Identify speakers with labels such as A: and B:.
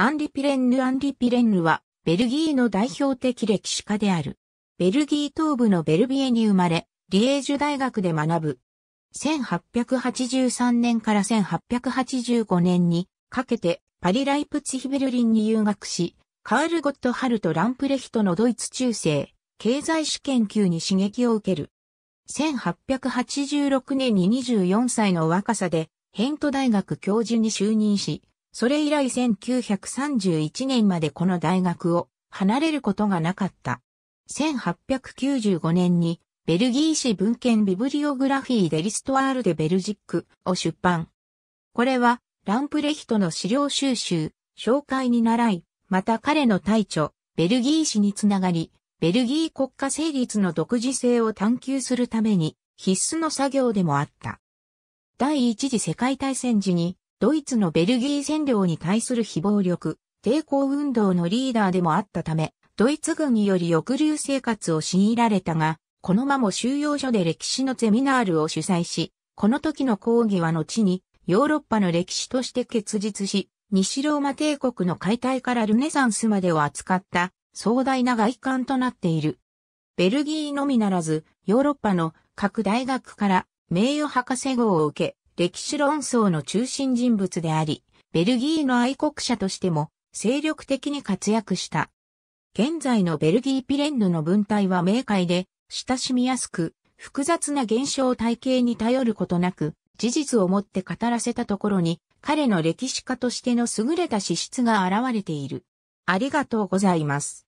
A: アンリ・ピレンヌ・アンリ・ピレンヌは、ベルギーの代表的歴史家である。ベルギー東部のベルビエに生まれ、リエージュ大学で学ぶ。1883年から1885年にかけてパリ・ライプツヒ・ベルリンに留学し、カール・ゴット・ハルとランプレヒトのドイツ中世、経済史研究に刺激を受ける。1886年に24歳の若さで、ヘント大学教授に就任し、それ以来1931年までこの大学を離れることがなかった。1895年にベルギー史文献ビブリオグラフィーデリストアールでベルジックを出版。これはランプレヒトの資料収集、紹介に習い、また彼の大著、ベルギー史につながり、ベルギー国家成立の独自性を探求するために必須の作業でもあった。第一次世界大戦時にドイツのベルギー占領に対する非暴力、抵抗運動のリーダーでもあったため、ドイツ軍により抑留生活を強いられたが、この間も収容所で歴史のゼミナールを主催し、この時の講義は後にヨーロッパの歴史として結実し、西ローマ帝国の解体からルネサンスまでを扱った壮大な外観となっている。ベルギーのみならず、ヨーロッパの各大学から名誉博士号を受け、歴史論争の中心人物であり、ベルギーの愛国者としても精力的に活躍した。現在のベルギーピレンヌの文体は明快で、親しみやすく、複雑な現象体系に頼ることなく、事実をもって語らせたところに、彼の歴史家としての優れた資質が現れている。ありがとうございます。